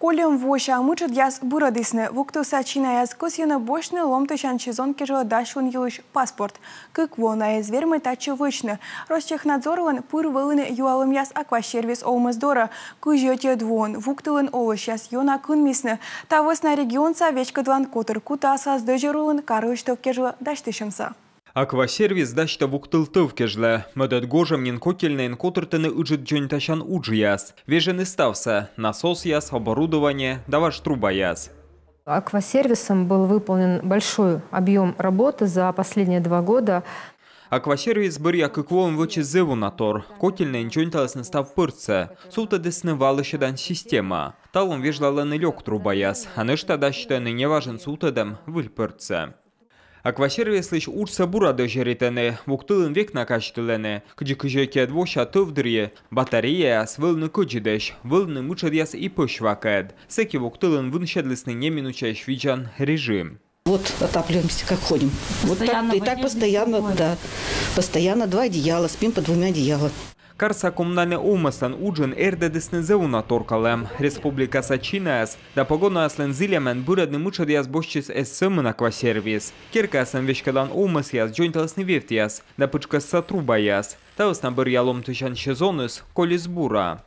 Колем воша мучат яс буродисны, вуктуса чинаяс косина бошны ломтышан чезон кежо дашун паспорт. Кык вона из вермы тачы вышны. Ростехнадзорлан пыр вылын юалым яс аквашервис олмыздора. Кыжете двон, вуктылын олыш яс юна кынмисны. Тавысна регион вечка длан котыр кутасас дөжерулын карыштов кежо Аквасервис дашта вуктылтыв кежлі. Мөдет гожам нен кокельнен котыртыны үджит джонташан уджи яс. Вежен ставса. Насос яс, оборудование, даваш труба яс. Аквасервисом был выполнен большой объем работы за последние два года. Аквасервис бір як иквон вычы зыву натор. Котельнен не став пырца. Сута десны дан система. Талым вежлалыны лёк труба яс. Анышта дашта не важен сутадам выль пырца. Аквасервис лишь урса burada жеретене, муктылын век накачтылене, кыжы кыжеке двоша тывдырье, батарея с вылны кыжыдеш, вылны мучадьяс и пышвакает. Секи муктылын выншедлесны неминучаеш виджан режим. Вот отапливаемся, как ходим. Вот так, и так постоянно, да. Постоянно два одеяла, спим по двумя одеялам. Карса коммунальне умыстан уджын эрдедесне зеуна торкалем. Республика Чинес, да погона аслен зилемен бүредни мучад яз бошчис эссымына квасервис. Керка аслен вешкадан умыс яз, джойнталсны вефт яз, да пычкасса труба яз. Таусна бір ялом тышан сезоныс, колис бура.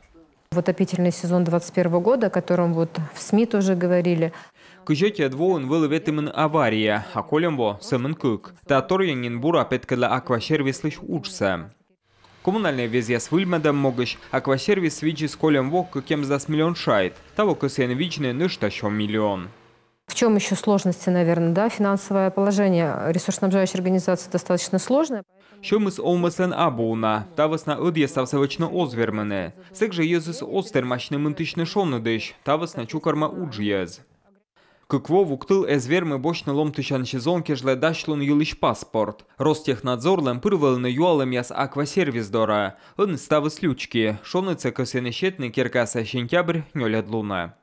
В отопительный сезон 2021 года, о котором вот в СМИ тоже говорили, двоен двоун вылыветымын авария, а колемво сымын кык. Та торьянин бура петкала аква сервис лишь учса. Komunalnie vizijas Vilmedam mogiš, akvaservis vidži skolem vok, kakjem zas миллион шайт, того косен вичны нышта що миллион. В чем еще сложности, наверное, да? Финансовое положение ресурсоснабжающей организации достаточно сложное. Šiomis olmasın abuna, tavasna ödyesav savıçını oz vermene. Sekže jezis ostermaşını mıntıçını şonudış, tavasna çukarma ucıyez. Кыкво вуктыл эзверме бошны лом тышан сезон кежле дашлун юлыш паспорт. Ростехнадзор лэмпырвал на юалем яс аквасервис дора. Он ставы слючки. Шоны цекосенешетны киркаса сентябрь нёлят луна.